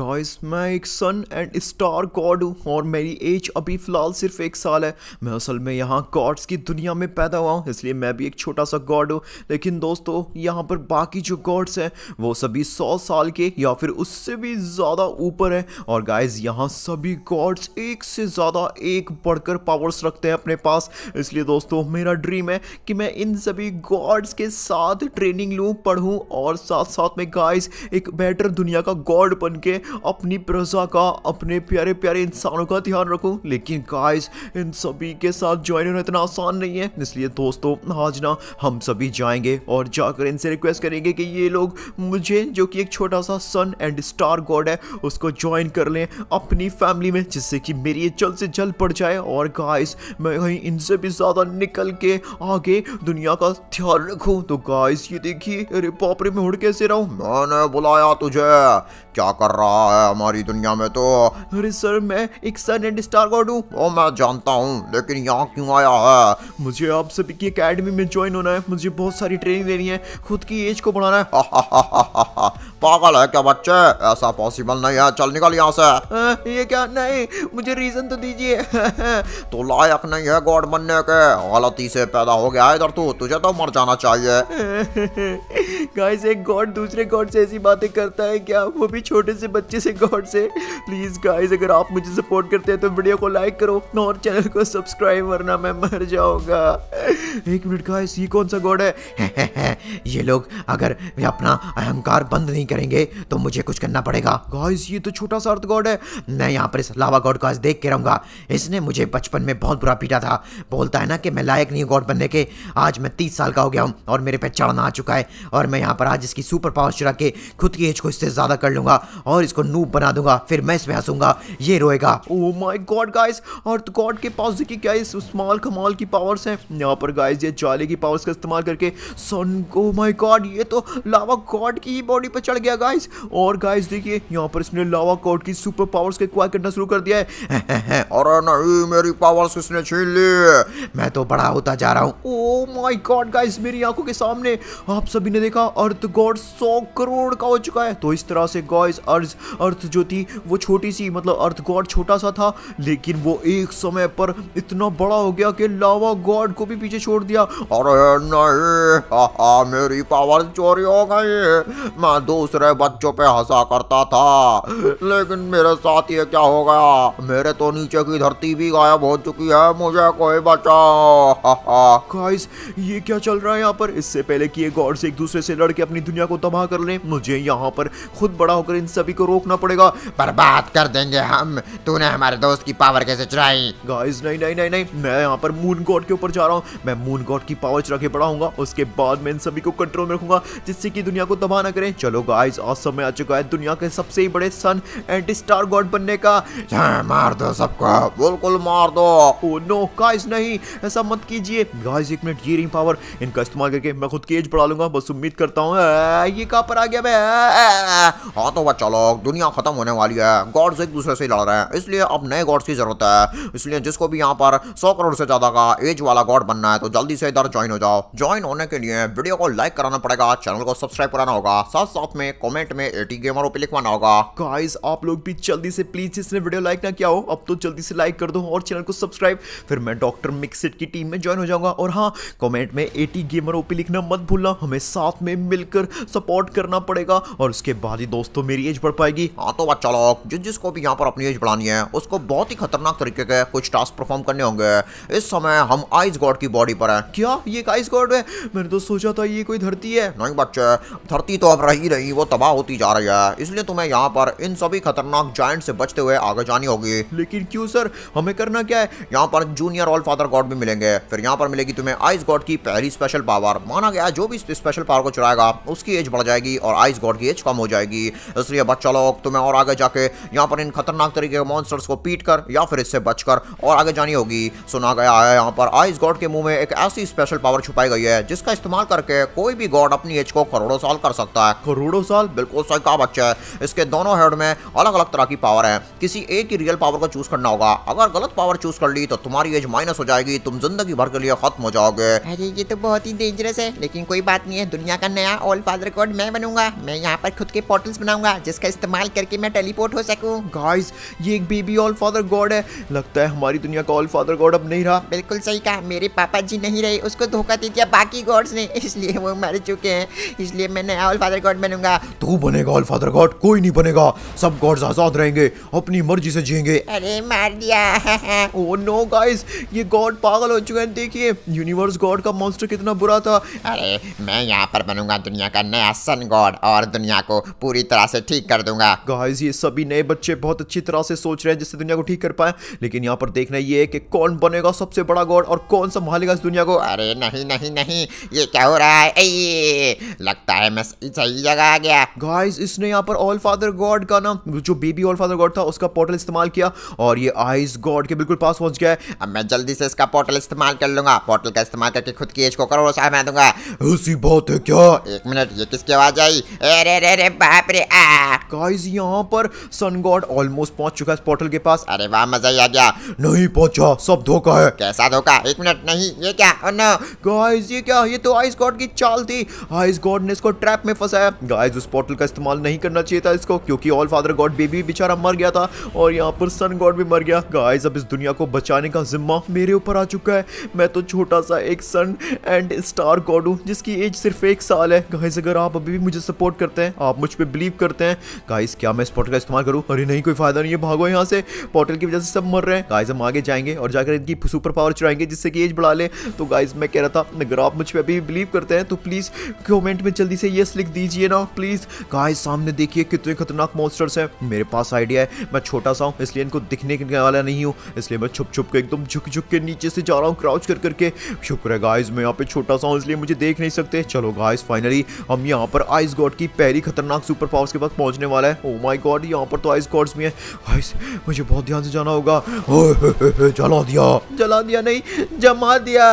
Guys मैं एक सन and star god हूँ और मेरी एज अभी फ़िलहाल सिर्फ एक साल है मैं असल में यहाँ गॉड्स की दुनिया में पैदा हुआ हूँ इसलिए मैं भी एक छोटा सा गॉड हूँ लेकिन दोस्तों यहाँ पर बाकी जो गॉड्स हैं वो सभी सौ साल के या फिर उससे भी ज़्यादा ऊपर है और गाइज यहाँ सभी गॉड्स एक से ज़्यादा एक बढ़कर पावर्स रखते हैं अपने पास इसलिए दोस्तों मेरा ड्रीम है कि मैं इन सभी गॉड्स के साथ ट्रेनिंग लूँ पढ़ूँ और साथ साथ में गाइज एक बेटर दुनिया का गॉड बन के अपनी प्रजा का अपने प्यारे प्यारे इंसानों का ध्यान रखूँ लेकिन गाइस इन सभी के साथ ज्वाइन होना इतना आसान नहीं है इसलिए दोस्तों आज ना हम सभी जाएंगे और जाकर इनसे रिक्वेस्ट करेंगे कि ये लोग मुझे जो कि एक छोटा सा सन एंड स्टार गॉड है उसको ज्वाइन कर लें अपनी फैमिली में जिससे कि मेरी ये जल्द से जल्द पड़ जाए और गाइस मैं कहीं इनसे भी ज़्यादा निकल के आगे दुनिया का ध्यान रखूँ तो गाइस ये देखिए अरे पापरे में उड़ कैसे रहा हूँ मैंने बुलाया तुझे क्या कर रहा रहा है हमारी दुनिया में तो अरे सर मैं एक सन एंड स्टार गॉड हूँ वो मैं जानता हूँ लेकिन यहाँ क्यों आया है मुझे आप सभी की अकेडमी में ज्वाइन होना है मुझे बहुत सारी ट्रेनिंग लेनी है खुद की एज को बढ़ाना है पागल है क्या बच्चे ऐसा पॉसिबल नहीं है चल निकल यहाँ से ये क्या नहीं मुझे रीजन तो दीजिए तो लायक नहीं है गॉड बनने के गलती से पैदा हो गया इधर तू तुझे तो मर जाना चाहिए गाइस एक गॉड दूसरे गॉड से ऐसी बातें करता है क्या वो भी छोटे से बच्चे अच्छे से गॉड से प्लीज़ गाइस अगर आप मुझे सपोर्ट करते हैं तो वीडियो को लाइक करो और चैनल को सब्सक्राइब वरना मैं मर जाऊंगा एक मिनट गाइस ये कौन सा गॉड है? है, है ये लोग अगर वे अपना अहंकार बंद नहीं करेंगे तो मुझे कुछ करना पड़ेगा गाइस ये तो छोटा सा अर्थ गॉड है मैं यहाँ पर इस लावा गॉड का देख के रहूंगा इसने मुझे बचपन में बहुत बुरा पीटा था बोलता है ना कि मैं लायक नहीं हूँ गॉड बनने के आज मैं तीस साल का हो गया हूँ और मेरे पे चढ़ना आ चुका है और मैं यहाँ पर आज इसकी सुपर पावर चुरा के खुद की एज को इससे ज़्यादा कर लूंगा और इसको नूब बना दूंगा फिर मैं इसमें हंसूंगा ये रोएगा ओ माय गॉड गाइस और गॉड के पास देखिए क्या इस स्मॉल कमाल की पावर्स हैं यहाँ पर गाइस ये जाले की पावर्स का इस्तेमाल करके सन ओ माय गॉड ये तो लावा गॉड की ही बॉडी पर चढ़ गया गाइस और गाइस देखिए यहाँ पर इसने लावा गॉड की सुपर पावर्स को एक्वायर करना शुरू कर दिया है और नहीं मेरी पावर्स इसने छीन ली मैं तो बड़ा होता जा रहा हूँ ओ माय गॉड गाइस मेरी आंखों के सामने आप सभी ने देखा अर्थ गॉड सौ करोड़ का हो चुका है तो इस तरह से गॉइस अर्ज अर्थ जो थी वो छोटी सी मतलब अर्थ गॉड छोटा सा था लेकिन वो एक समय पर इतना बड़ा हो गया कि लावा गॉड को भी पीछे छोड़ दिया अरे नहीं हा, हा, मेरी पावर चोरी हो गई मैं दूसरे बच्चों पे हंसा करता था लेकिन मेरे साथ ये क्या हो गया मेरे तो नीचे की धरती भी गायब हो चुकी है मुझे कोई बचाओ गाइस ये क्या चल रहा है यहाँ पर इससे पहले कि ये गॉड से एक दूसरे से लड़के अपनी दुनिया को तबाह कर ले मुझे यहाँ पर खुद बड़ा होकर इन सभी को रोकना पड़ेगा बर्बाद कर देंगे हम तूने हमारे दोस्त की पावर कैसे चुराई गाइस नहीं नहीं नहीं नहीं मैं यहाँ पर मून गॉड के ऊपर जा रहा हूँ मैं मून गॉड की पावर चुरा के बढ़ाऊंगा उसके बाद मैं इन सभी को कंट्रोल में रखूंगा जिससे की दुनिया को तबाह ना करें चलो गाइज आज समय आ चुका है दुनिया के सबसे बड़े सन एंटी स्टार गॉड बनने का हाँ, मार दो सबको बिल्कुल मार दो नो oh गाइज नहीं ऐसा मत कीजिए गाइज एक मिनट ये रिंग पावर इनका इस्तेमाल करके मैं खुद की एज बढ़ा लूंगा बस उम्मीद करता हूँ ये कहाँ पर आ गया मैं हाँ तो वह चलो दुनिया खत्म होने वाली है गॉड्स एक दूसरे से लड़ रहे हैं इसलिए अब नए गॉड्स की जरूरत है इसलिए जिसको भी यहाँ पर सौ करोड़ से ज़्यादा का एज वाला गॉड बनना है तो जल्दी से इधर ज्वाइन हो जाओ ज्वाइन होने के लिए वीडियो को लाइक कराना पड़ेगा चैनल को सब्सक्राइब कराना होगा साथ साथ में कॉमेंट में एटी गेमर ओपी लिखवाना होगा गाइज आप लोग भी जल्दी से प्लीज जिसने वीडियो लाइक ना किया हो अब तो जल्दी से लाइक कर दो और चैनल को सब्सक्राइब फिर मैं डॉक्टर मिक्सिट की टीम में ज्वाइन हो जाऊंगा और हाँ कमेंट में एटी गेमर ओपी लिखना मत भूलना हमें साथ में मिलकर सपोर्ट करना पड़ेगा और उसके बाद ही दोस्तों मेरी एज बढ़ पाएगी जाएगी हाँ, तो बच्चा चालक जिस जिसको भी यहाँ पर अपनी एज बढ़ानी है उसको बहुत ही खतरनाक तरीके के कुछ टास्क परफॉर्म करने होंगे इस समय हम आइस गॉड की बॉडी पर है क्या ये एक आइस गॉड है मैंने तो सोचा था ये कोई धरती है नहीं बच्चे धरती तो अब रही रही वो तबाह होती जा रही है इसलिए तुम्हें यहाँ पर इन सभी खतरनाक जॉइंट से बचते हुए आगे जानी होगी लेकिन क्यों सर हमें करना क्या है यहाँ पर जूनियर ऑल फादर गॉड भी मिलेंगे फिर यहाँ पर मिलेगी तुम्हें आइस गॉड की पहली स्पेशल पावर माना गया जो भी स्पेशल पावर को चुराएगा उसकी एज बढ़ जाएगी और आइस गॉड की एज कम हो जाएगी इसलिए बच्चा लोग तुम्हें और आगे जाके यहाँ पर इन खतरनाक तरीके के मॉन्स्टर्स को पीट कर या फिर इससे बचकर और आगे जानी होगी सुना गया है यहाँ पर आइस गॉड के मुंह में एक ऐसी स्पेशल पावर छुपाई गई है जिसका इस्तेमाल करके कोई भी गॉड अपनी एज को करोड़ों साल कर सकता है करोड़ों साल बिल्कुल सही कहा बच्चा है इसके दोनों हेड में अलग अलग तरह की पावर है किसी एक ही रियल पावर को चूज करना होगा अगर गलत पावर चूज कर ली तो तुम्हारी एज माइनस हो जाएगी तुम जिंदगी भर के लिए खत्म हो जाओगे अरे ये तो बहुत ही डेंजरस है लेकिन कोई बात नहीं है दुनिया का नया ऑल फादर गॉड मैं बनूंगा मैं यहाँ पर खुद के पोर्टल्स बनाऊंगा जिसका इस्तेमाल इस्तेमाल करके मैं टेलीपोर्ट हो सकूँ गाइस ये एक बेबी ऑल फादर गॉड है लगता है हमारी दुनिया का ऑल फादर गॉड अब नहीं रहा बिल्कुल सही कहा मेरे पापा जी नहीं रहे उसको धोखा दे दिया बाकी गॉड्स ने इसलिए वो मर चुके हैं इसलिए मैं नया ऑल फादर गॉड बनूंगा तू बनेगा ऑल फादर गॉड कोई नहीं बनेगा सब गॉड्स आजाद रहेंगे अपनी मर्जी से जिएंगे अरे मार दिया ओ नो गाइस ये गॉड पागल हो चुके हैं देखिए यूनिवर्स गॉड का मॉन्स्टर कितना बुरा था अरे मैं यहाँ पर बनूंगा दुनिया का नया सन गॉड और दुनिया को पूरी तरह से ठीक कर दूंगा दूंगा गाइस ये सभी नए बच्चे बहुत अच्छी तरह से सोच रहे हैं जिससे दुनिया को ठीक कर पाए लेकिन यहाँ पर देखना ये है कि कौन बनेगा सबसे बड़ा गॉड और कौन सा संभालेगा इस दुनिया को अरे नहीं नहीं नहीं ये क्या हो रहा है ये लगता है मैं सही जगह आ गया गाइस इसने यहाँ पर ऑल फादर गॉड का नाम जो बेबी ऑल फादर गॉड था उसका पोर्टल इस्तेमाल किया और ये आइस गॉड के बिल्कुल पास पहुंच गया है अब मैं जल्दी से इसका पोर्टल इस्तेमाल कर लूंगा पोर्टल का इस्तेमाल करके खुद की एज को करोड़ सा मैं दूंगा उसी बात है क्या एक मिनट ये किसकी आवाज आई अरे अरे अरे बाप रे आ गाइस यहाँ पर सन गॉड ऑलमोस्ट पहुंच चुका है पोर्टल के पास अरे वाह मजा आ गया नहीं पहुंचा सब धोखा है कैसा धोखा एक मिनट नहीं ये क्या oh, गाइस ये क्या ये तो आइस गॉड की चाल थी आइस गॉड ने इसको ट्रैप में फंसाया गाइस उस पोर्टल का इस्तेमाल नहीं करना चाहिए था इसको क्योंकि ऑल फादर गॉड बेबी बेचारा मर गया था और यहाँ पर सन गॉड भी मर गया गाइस अब इस दुनिया को बचाने का जिम्मा मेरे ऊपर आ चुका है मैं तो छोटा सा एक सन एंड स्टार गॉड हूँ जिसकी एज सिर्फ एक साल है गाइस अगर आप अभी भी मुझे सपोर्ट करते हैं आप मुझ पर बिलीव करते हैं गाइस क्या मैं इस पोर्टल का इस्तेमाल करूँ अरे नहीं कोई फायदा नहीं है भागो यहाँ से पोर्टल की वजह से सब मर रहे हैं गाइस हम आगे जाएंगे और जाकर इनकी सुपर पावर चुराएंगे जिससे कि एज बढ़ा ले तो गाइस मैं कह रहा था अगर आप मुझ पर अभी बिलीव करते हैं तो प्लीज़ कमेंट में जल्दी से ये लिख दीजिए ना प्लीज़ गाइस सामने देखिए कितने खतरनाक मॉन्स्टर्स हैं मेरे पास आइडिया है मैं छोटा सा हूँ इसलिए इनको दिखने के वाला नहीं हूँ इसलिए मैं छुप छुप के एकदम झुक झुक के नीचे से जा रहा हूँ क्राउच कर करके शुक्र है गाइज मैं यहाँ पे छोटा सा हूँ इसलिए मुझे देख नहीं सकते चलो गाइज फाइनली हम यहाँ पर आइस गॉड की पहली खतरनाक सुपर पावर्स के पास पहुंचने वाले वाला है ओ माय गॉड यहाँ पर तो आइस गॉड्स भी है मुझे बहुत ध्यान से जाना होगा जला दिया जला दिया नहीं जमा दिया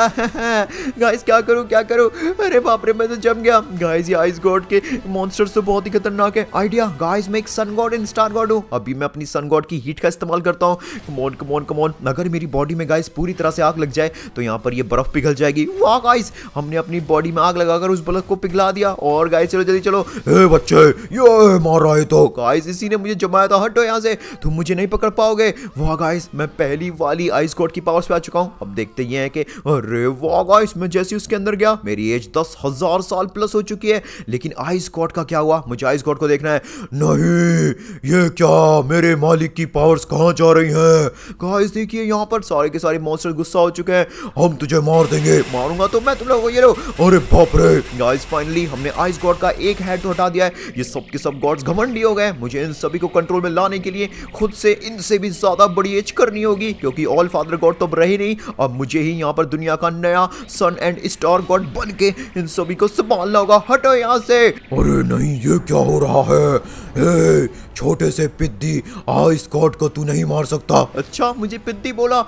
गाइस क्या करूँ क्या करूँ अरे बाप रे मैं तो जम गया गाइस ये आइस गॉड के मॉन्स्टर्स तो बहुत ही खतरनाक है आइडिया गाइस मैं एक sun god and star god हूँ अभी मैं अपनी सन गॉड की हीट का इस्तेमाल करता हूँ कमोन कमोन कमोन अगर मेरी बॉडी में गाइस पूरी तरह से आग लग जाए तो यहाँ पर ये बर्फ पिघल जाएगी वाह गाइस हमने अपनी बॉडी में आग लगाकर उस बल्ब को पिघला दिया और गाइस चलो जल्दी चलो ए बच्चे ये मार रहा है तो तो गाइस इसी ने मुझे जमाया था हटो यहाँ से तुम मुझे नहीं पकड़ पाओगे वाह गाइस मैं पहली वाली आइस कोट की पावर्स पे आ चुका हूँ अब देखते ये है कि अरे वाह गाइस मैं जैसे उसके अंदर गया मेरी एज दस हजार साल प्लस हो चुकी है लेकिन आइस कोट का क्या हुआ मुझे आइस कोट को देखना है नहीं ये क्या मेरे मालिक की पावर्स कहाँ जा रही है गाइस देखिए यहाँ पर सारे के सारे मॉन्स्टर गुस्सा हो चुके हैं हम तुझे मार देंगे मारूंगा तो मैं तुम लोगों को ये लो अरे बाप रे गाइस फाइनली हमने आइस गॉड का एक हेड तो हटा दिया है ये सब के सब गॉड्स घमंडी हो गए मुझे इन सभी को कंट्रोल में लाने के लिए खुद से इनसे भी ज्यादा बड़ी एज करनी होगी क्योंकि ऑल फादर गॉड तो रहे नहीं अब मुझे ही यहाँ पर दुनिया का नया सन एंड स्टार गॉड बन के इन सभी को संभालना होगा हटो यहाँ से अरे नहीं ये क्या हो रहा है ए, छोटे से पिद्दी आइस गॉड को तू नहीं मार सकता अच्छा मुझे पिद्दी बोला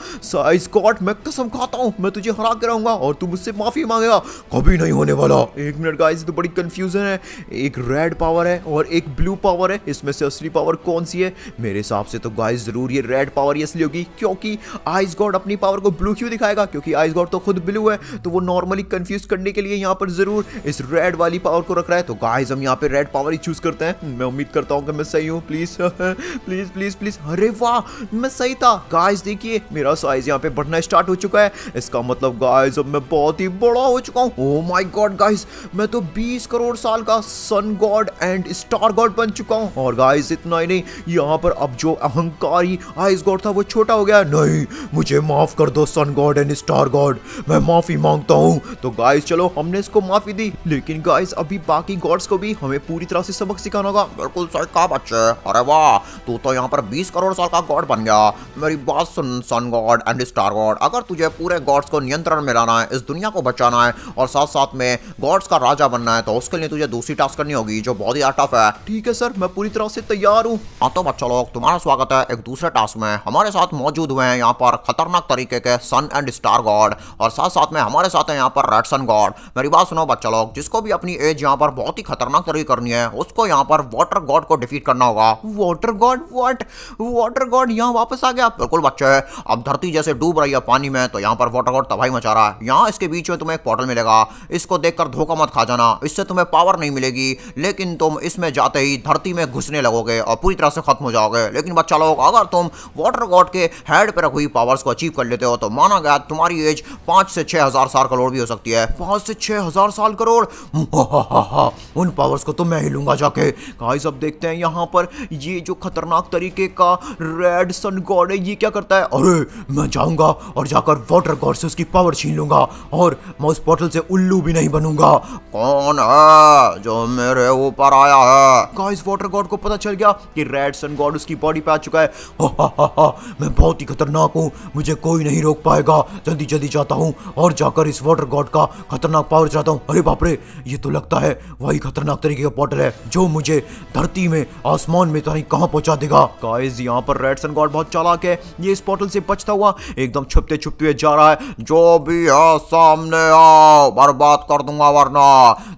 आइस गॉड मैं कसम खाता हूँ मैं तुझे हरा के रहूंगा और तू मुझसे माफी मांगेगा कभी नहीं होने वाला एक मिनट का तो बड़ी कंफ्यूजन है एक रेड पावर है और एक ब्लू पावर पावर है इसमें से असली पावर कौन सी है मेरे हिसाब से तो गाइस जरूर ये रेड पावर ही असली होगी क्योंकि आइस गॉड अपनी पावर को ब्लू क्यों दिखाएगा क्योंकि आइस गॉड तो खुद ब्लू है तो वो नॉर्मली कंफ्यूज करने के लिए यहाँ पर जरूर इस रेड वाली पावर को रख रहा है तो गाइज हम यहाँ पे रेड पावर ही चूज करते हैं मैं उम्मीद करता हूँ कि मैं सही हूँ प्लीज प्लीज प्लीज प्लीज अरे वाह मैं सही था गाइज देखिए मेरा साइज यहाँ पे बढ़ना स्टार्ट हो चुका है इसका मतलब गाइज अब मैं बहुत ही बड़ा हो चुका हूँ माई गॉड गाइज मैं तो बीस करोड़ साल का sun god and star god बन चुका हूँ और गाइस इतना ही नहीं यहाँ पर अब जो अहंकारी आइस गॉड था वो छोटा हो गया नहीं मुझे माफ कर दो sun god and star god मैं माफी मांगता हूँ तो गाइस चलो हमने इसको माफी दी लेकिन गाइस अभी बाकी गॉड्स को भी हमें पूरी तरह से सबक सिखाना होगा बिल्कुल सर का बच्चे अरे वाह तू तो यहाँ पर बीस करोड़ साल का गॉड बन गया मेरी बात सुन sun god and star god अगर तुझे पूरे गॉड्स को नियंत्रण में लाना है इस दुनिया को बचाना है और साथ साथ में गॉड्स का राजा बनना है तो उसके लिए तुझे दूसरी टास्क करनी होगी जो बहुत ही टफ है ठीक है सर मैं पूरी तरह से तैयार हूँ हाँ तो बच्चा लोग तुम्हारा स्वागत है एक दूसरे टास्क में हमारे साथ मौजूद हुए हैं यहाँ पर खतरनाक तरीके के सन एंड स्टार गॉड और साथ साथ में हमारे साथ है यहाँ पर रेड सन गॉड मेरी बात सुनो बच्चा लोग जिसको भी अपनी एज यहाँ पर बहुत ही खतरनाक तरीके करनी है उसको यहाँ पर वाटर गॉड को डिफीट करना होगा water god what water god यहाँ वापस आ गया बिल्कुल बच्चे अब धरती जैसे डूब रही है पानी में तो यहाँ पर वाटर गॉड तबाही मचा रहा है यहाँ इसके बीच में तुम्हें एक पोर्टल मिलेगा इसको देखकर धोखा मत खा जाना इससे तुम्हें पावर नहीं मिलेगी लेकिन तुम इसमें जाते ही धरती भक्ति में घुसने लगोगे और पूरी तरह से खत्म हो जाओगे लेकिन बच्चा लोग अगर तुम वाटर गॉड के हेड पर रखी पावर्स को अचीव कर लेते हो तो माना गया तुम्हारी एज पाँच से छः हज़ार साल करोड़ भी हो सकती है पाँच से छः हज़ार साल करोड़ उन पावर्स को तो मैं ही लूँगा जाके गाइस अब देखते हैं यहाँ पर ये जो खतरनाक तरीके का रेड सन गॉड है ये क्या करता है अरे मैं जाऊँगा और जाकर वाटर गॉड से उसकी पावर छीन लूँगा और मैं उस पोर्टल से उल्लू भी नहीं बनूंगा कौन है जो मेरे ऊपर आया है गाइस वाटर वाटर गॉड को पता चल गया कि रेड सन गॉड उसकी बॉडी पे आ चुका है हा मैं बहुत ही खतरनाक हूँ मुझे कोई नहीं रोक पाएगा जल्दी जल्दी जाता हूँ और जाकर इस वाटर गॉड का खतरनाक पावर चलाता हूँ अरे बापरे ये तो लगता है वही खतरनाक तरीके का बॉटल है जो मुझे धरती में आसमान में तारी तो कहाँ पहुंचा देगा गाइस यहाँ पर रेड सन गॉड बहुत चालाक है ये इस पोर्टल से बचता हुआ एकदम छुपते छुपते जा रहा है जो भी है सामने आओ बर्बाद कर दूंगा वरना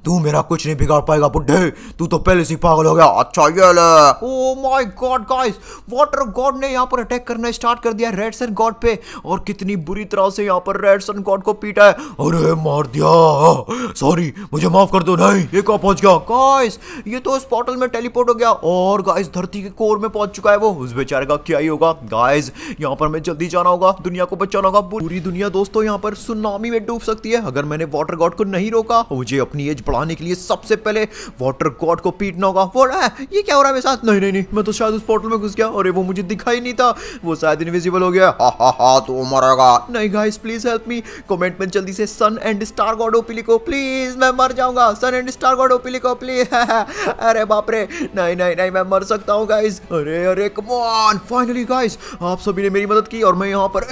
तू मेरा कुछ नहीं बिगाड़ पाएगा बुढ़े तू तो पहले से पागल हो गया oh my god guys water god ने यहाँ पर अटैक करना स्टार्ट कर दिया रेड सन गॉड पे और कितनी बुरी तरह से यहाँ पर रेड सन गॉड को पीटा है अरे मार दिया सॉरी मुझे माफ कर दो नहीं ये कहाँ पहुंच गया गाइस ये तो इस पोर्टल में टेलीपोर्ट हो गया और गाइस धरती के कोर में पहुंच चुका है वो उस बेचारे का क्या ही होगा गाइस यहाँ पर मैं जल्दी जाना होगा दुनिया को बचाना होगा पूरी दुनिया दोस्तों यहाँ पर सुनामी में डूब सकती है अगर मैंने वाटर गॉड को नहीं रोका मुझे अपनी एज बढ़ाने के लिए सबसे पहले वाटर गॉड को पीटना होगा वो ये क्या हो रहा है मेरे साथ नहीं नहीं नहीं मैं तो शायद उस पोर्टल में घुस गया अरे वो मुझे दिखाई नहीं था वो शायद इनविजिबल हो गया हा हा हा तो मरेगा नहीं guys please help me comment में जल्दी से sun and star god OP लिखो प्लीज मैं मर जाऊंगा sun and star god OP लिखो प्लीज अरे बाप रे नहीं नहीं नहीं मैं मर सकता हूँ गाइस अरे अरे कम ऑन फाइनली गाइस आप सभी ने मेरी मदद की और मैं यहाँ पर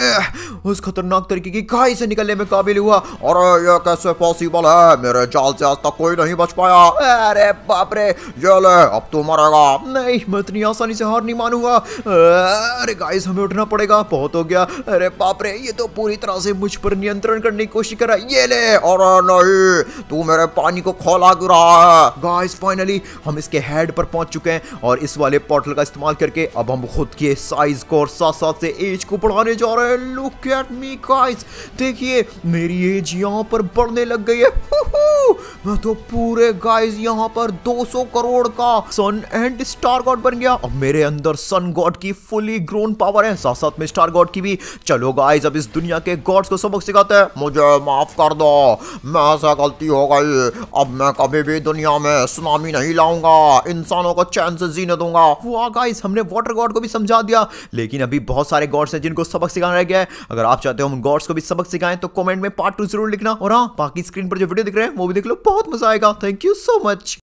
उस खतरनाक तरीके की खाई से निकलने में काबिल हुआ और ये कैसे पॉसिबल है मेरे जाल से आज तक कोई नहीं बच पाया अरे बाप रे ये ले अब तो तो मरेगा नहीं मैं इतनी आसानी से हार नहीं मानूंगा अरे गाइस हमें उठना पड़ेगा बहुत हो गया अरे बाप रे ये तो पूरी तरह से मुझ पर नियंत्रण करने की कोशिश कर रहा है ये ले और नहीं तू मेरे पानी को खोला गिरा गाइस फाइनली हम इसके हेड पर पहुंच चुके हैं और इस वाले पोर्टल का इस्तेमाल करके अब हम खुद के साइज को और साथ साथ से एज को बढ़ाने जा रहे हैं लुक एट मी गाइस देखिए मेरी एज यहाँ पर बढ़ने लग गई है मैं तो पूरे गाइस यहाँ पर 200 करोड़ का सन एंड स्टार गॉड बन गया अब मेरे अंदर सन गॉड की फुली ग्रोन पावर है साथ साथ में स्टार गॉड की भी चलो गाइस अब इस दुनिया के गॉड्स को सबक सिखाते हैं मुझे माफ कर दो मैं ऐसा गलती हो गई अब मैं कभी भी दुनिया में सुनामी नहीं लाऊंगा इंसानों को चैन से जीने दूंगा वो गाइस हमने वाटर गॉड को भी समझा दिया लेकिन अभी बहुत सारे गॉड्स हैं जिनको सबक सिखाना रह गया है अगर आप चाहते हो उन गॉड्स को भी सबक सिखाएं तो कमेंट में पार्ट टू जरूर लिखना और हाँ बाकी स्क्रीन पर जो वीडियो दिख रहे हैं वो भी देख लो बहुत मजा आएगा थैंक यू सो मच